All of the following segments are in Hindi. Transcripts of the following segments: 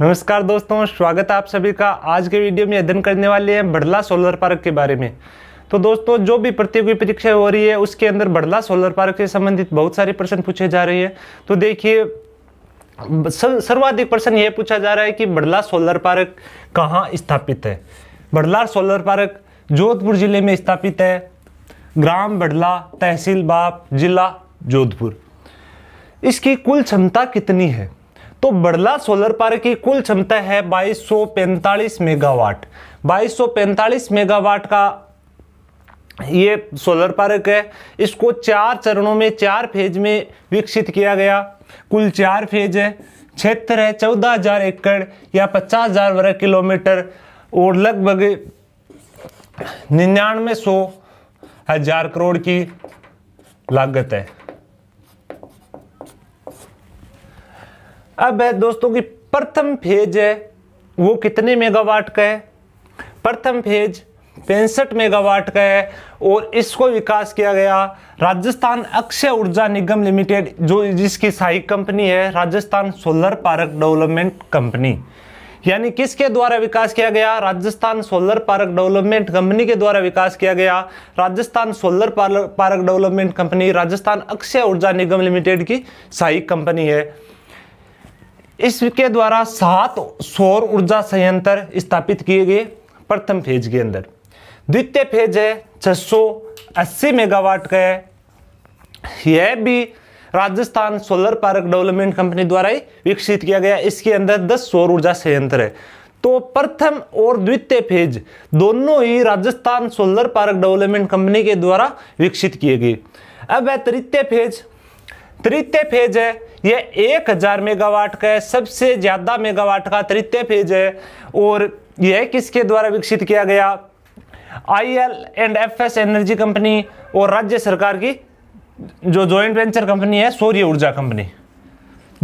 नमस्कार दोस्तों स्वागत है आप सभी का आज के वीडियो में अध्ययन करने वाले हैं बड़ला सोलर पार्क के बारे में तो दोस्तों जो भी प्रतियोगी परीक्षा हो रही है उसके अंदर बड़ला सोलर पार्क से संबंधित बहुत सारे प्रश्न पूछे जा रहे हैं तो देखिए सर्वाधिक प्रश्न ये पूछा जा रहा है कि बड़ला सोलर पार्क कहाँ स्थापित है बड़ला सोलर पार्क जोधपुर जिले में स्थापित है ग्राम बड़ला तहसील बाप जिला जोधपुर इसकी कुल क्षमता कितनी है तो बड़ला सोलर पार्क की कुल क्षमता है 2245 मेगावाट 2245 मेगावाट का ये सोलर पार्क है इसको चार चरणों में चार फेज में विकसित किया गया कुल चार फेज है क्षेत्र है चौदह हजार एकड़ या पचास हजार वर्ग किलोमीटर और लगभग निन्यानवे सौ हजार करोड़ की लागत है अब है दोस्तों की प्रथम फेज है वो कितने मेगावाट का है प्रथम फेज पैंसठ मेगावाट का है और इसको विकास किया गया राजस्थान अक्षय ऊर्जा निगम लिमिटेड जो जिसकी सहायक कंपनी है Rajasthan solar park development company यानी किसके द्वारा विकास किया गया Rajasthan solar park development company के द्वारा विकास किया गया Rajasthan solar park development company Rajasthan Akshay Urja Nigam limited की सहायक कंपनी है इसके द्वारा सात सौर ऊर्जा संयंत्र स्थापित किए गए प्रथम फेज के अंदर द्वितीय फेज है 680 मेगावाट का है यह भी Rajasthan solar park development company द्वारा ही विकसित किया गया इसके अंदर 10 सौर ऊर्जा संयंत्र है तो प्रथम और द्वितीय फेज दोनों ही Rajasthan solar park development company के द्वारा विकसित किए गए अब है तृतीय फेज तृतीय फेज है एक 1000 मेगावाट का है सबसे ज़्यादा मेगावाट का तृतीय फेज है और यह किसके द्वारा विकसित किया गया I L and F S energy company और राज्य सरकार की जो जॉइंट वेंचर कंपनी है सूर्य ऊर्जा कंपनी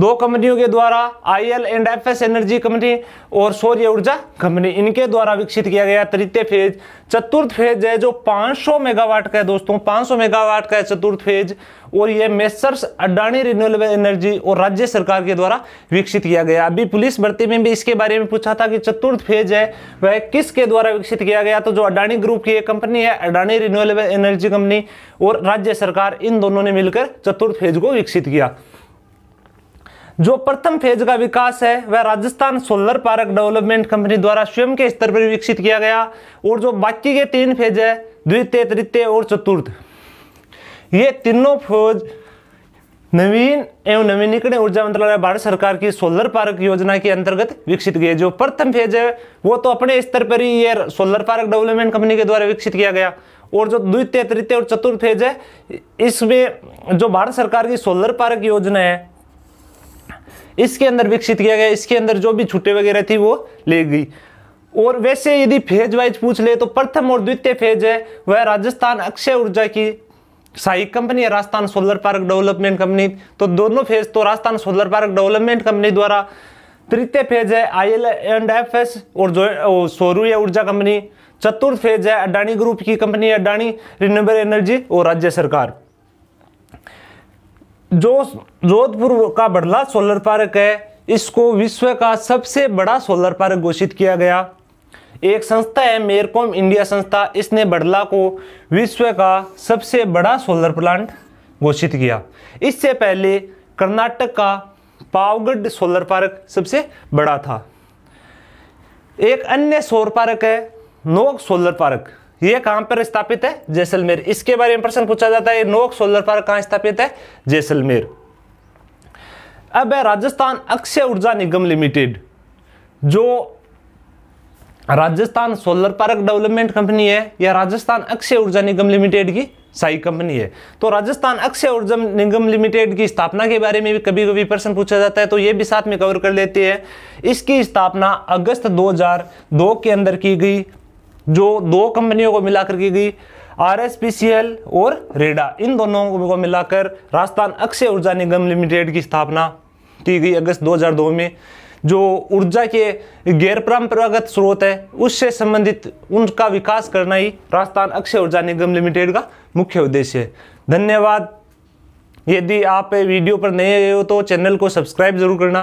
दो कंपनियों के द्वारा I L and F S energy company और सौर्य ऊर्जा कंपनी इनके द्वारा विकसित किया गया तृतीय फेज चतुर्थ फेज है जो 500 मेगावाट का है दोस्तों 500 मेगावाट का है चतुर्थ फेज और ये मेसर्स अडानी रिन्यूएबल एनर्जी और राज्य सरकार के द्वारा विकसित किया गया अभी पुलिस भर्ती में भी इसके बारे में पूछा था कि चतुर्थ फेज है वह किसके द्वारा विकसित किया गया तो जो अडानी ग्रुप की एक कंपनी है अडानी रिन्यूएबल एनर्जी कंपनी और राज्य सरकार इन दोनों ने मिलकर चतुर्थ फेज को विकसित किया जो प्रथम फेज का विकास है वह Rajasthan solar park development company द्वारा स्वयं के स्तर पर विकसित किया गया और जो बाकी के तीन फेज है द्वितीय तृतीय और चतुर्थ ये तीनों फेज नवीन एवं नवीनीकरण ऊर्जा मंत्रालय भारत सरकार की सोलर पार्क योजना के अंतर्गत विकसित किए जो प्रथम फेज है वो तो अपने स्तर पर ही ये सोलर पार्क डेवलपमेंट कंपनी के द्वारा विकसित किया गया और जो द्वितीय तृतीय और चतुर्थ फेज है इसमें जो भारत सरकार की सोलर पार्क योजना है इसके अंदर विकसित किया गया इसके अंदर जो भी छुट्टे वगैरह थी वो ले गई और वैसे यदि फेज वाइज पूछ ले तो प्रथम और द्वितीय फेज है वह राजस्थान अक्षय ऊर्जा की सहायक कंपनी है Rajasthan solar park development company तो दोनों फेज तो Rajasthan solar park development company द्वारा तृतीय फेज है I L and F S और जो सौरूय ऊर्जा कंपनी चतुर्थ फेज है अडानी ग्रुप की कंपनी अडानी रिन्यूएबल एनर्जी और राज्य सरकार जो जोधपुर का बड़ला सोलर पार्क है इसको विश्व का सबसे बड़ा सोलर पार्क घोषित किया गया एक संस्था है मेरकॉम इंडिया संस्था इसने बड़ला को विश्व का सबसे बड़ा सोलर प्लांट घोषित किया इससे पहले कर्नाटक का पावगढ़ सोलर पार्क सबसे बड़ा था एक अन्य सोलर पार्क है नोक सोलर पार्क ये कहां पर स्थापित है जैसलमेर इसके बारे में प्रश्न पूछा जाता है नोक सोलर पार्क कहां स्थापित है जैसलमेर अब है राजस्थान अक्षय ऊर्जा निगम लिमिटेड जो Rajasthan solar park development company है या राजस्थान अक्षय ऊर्जा निगम लिमिटेड की साई कंपनी है तो राजस्थान अक्षय ऊर्जा निगम लिमिटेड की स्थापना के बारे में भी कभी कभी प्रश्न पूछा जाता है तो ये भी साथ में कवर कर लेते हैं इसकी स्थापना अगस्त 2002 के अंदर की गई जो दो कंपनियों को मिलाकर की गई R S P C L और रेडा इन दोनों को मिलाकर राजस्थान अक्षय ऊर्जा निगम लिमिटेड की स्थापना की गई अगस्त 2002 में जो ऊर्जा के गैर परंपरागत स्रोत है उससे संबंधित उनका विकास करना ही राजस्थान अक्षय ऊर्जा निगम लिमिटेड का मुख्य उद्देश्य है धन्यवाद यदि आप वीडियो पर नए आए हो तो चैनल को सब्सक्राइब जरूर करना